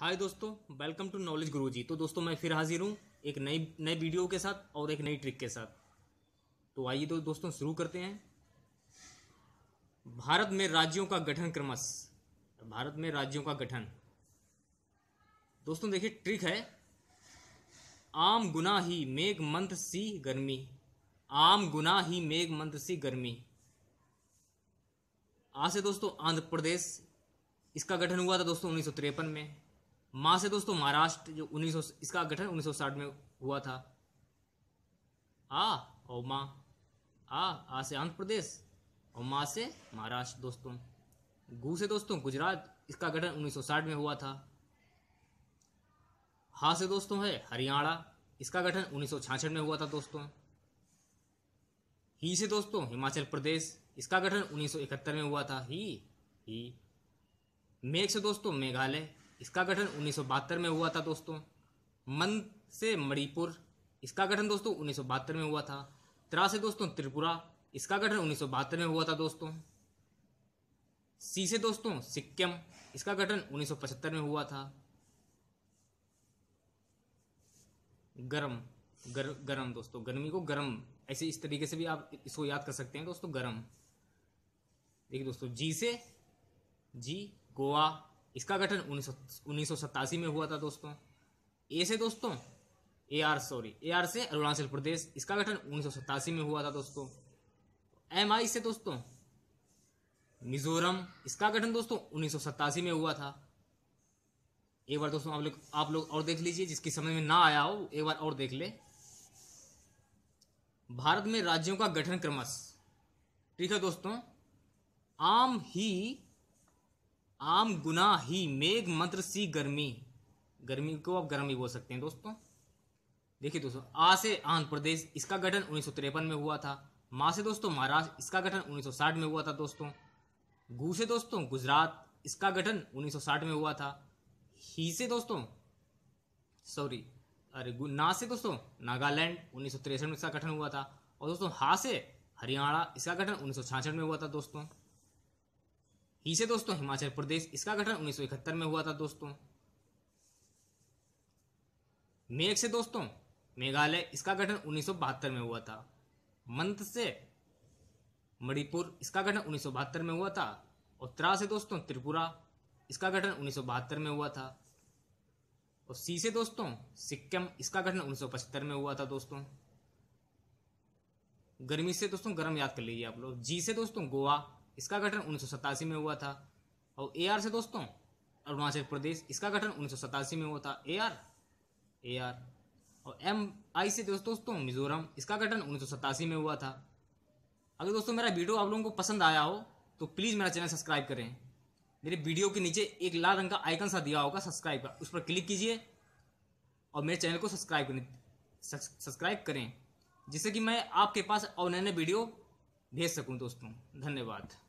हाय दोस्तों welcome to knowledge गुरुजी तो दोस्तों मैं फिर हाजिर हूँ एक नई नए वीडियो के साथ और एक नई ट्रिक के साथ तो आइए तो दोस्तों शुरू करते हैं भारत में राज्यों का गठन क्रमश तो भारत में राज्यों का गठन दोस्तों देखिए ट्रिक है आम गुना ही मेघ मंथ सी गर्मी आम गुना ही मेघ मंथ सी गर्मी आज से दोस्तों आंध्र प्रदेश इसका गठन हुआ था दोस्तों उन्नीस में माँ से दोस्तों महाराष्ट्र जो 1900 इसका गठन साठ में हुआ था आ और माँ आ आ से आंध्र प्रदेश और माँ से महाराष्ट्र दोस्तों गु से दोस्तों गुजरात इसका गठन 1960 में हुआ था हा से दोस्तों है हरियाणा इसका गठन उन्नीस में हुआ था दोस्तों ही से दोस्तों हिमाचल प्रदेश इसका गठन 1971 में हुआ था ही ही मेघ से दोस्तों मेघालय इसका गठन उन्नीस में हुआ था दोस्तों मन से मणिपुर इसका गठन दोस्तों उन्नीस में हुआ था त्रा से दोस्तों त्रिपुरा इसका गठन उन्नीस में हुआ था दोस्तों सी से दोस्तों सिक्किम इसका गठन उन्नीस में हुआ था गरम गर, गरम दोस्तों गर्मी को गरम ऐसे इस तरीके से भी आप इसको याद कर सकते हैं दोस्तों गरम देखिए दोस्तों जी से जी गोवा इसका गठन उन्नीस में हुआ था दोस्तों ए से दोस्तों A R sorry A R से अरुणाचल प्रदेश इसका गठन उन्नीस में हुआ था दोस्तों एम आई से दोस्तों मिजोरम इसका गठन दोस्तों उन्नीस में हुआ था एक बार दोस्तों आप लोग आप लोग और देख लीजिए जिसकी समझ में ना आया हो एक बार और देख ले भारत में राज्यों का गठन क्रमश ठीक है दोस्तों आम ही आम गुना ही मेघ मंत्र सी गर्मी गर्मी को आप गर्म भी बोल सकते हैं दोस्तों देखिए दोस्तों आ से आंध्र प्रदेश इसका गठन उन्नीस में हुआ था माँ से दोस्तों महाराष्ट्र इसका गठन 1960 में हुआ था दोस्तों गु से दोस्तों गुजरात इसका गठन 1960 में हुआ था ही से दोस्तों सॉरी अरे ना से दोस्तों नागालैंड उन्नीस में इसका गठन हुआ था और दोस्तों हा से हरियाणा इसका गठन उन्नीस में हुआ था दोस्तों इसे दोस्तों हिमाचल प्रदेश इसका गठन उन्नीस में हुआ था दोस्तों मेघ से दोस्तों मेघालय इसका गठन उन्नीस में हुआ था मंत से मणिपुर इसका गठन उन्नीस में हुआ था और त्रा से दोस्तों त्रिपुरा इसका गठन उन्नीस में हुआ था और सी से दोस्तों सिक्किम इसका गठन उन्नीस में हुआ था दोस्तों गर्मी से दोस्तों गर्म याद कर लीजिए आप लोग जी से दोस्तों गोवा इसका गठन उन्नीस में हुआ था और ए से दोस्तों अरुणाचल प्रदेश इसका गठन उन्नीस में हुआ था ए आर ए आर और एम आई से दोस्तों दोस्तों मिजोरम इसका गठन उन्नीस में हुआ था अगर दोस्तों मेरा वीडियो आप लोगों को पसंद आया हो तो प्लीज़ मेरा चैनल सब्सक्राइब करें मेरे वीडियो के नीचे एक लाल रंग का आइकन सा दिया होगा सब्सक्राइब का उस पर क्लिक कीजिए और मेरे चैनल को सब्सक्राइब करें सब्सक्राइब करें जिससे कि मैं आपके पास और नए नए वीडियो भेज सकूं दोस्तों धन्यवाद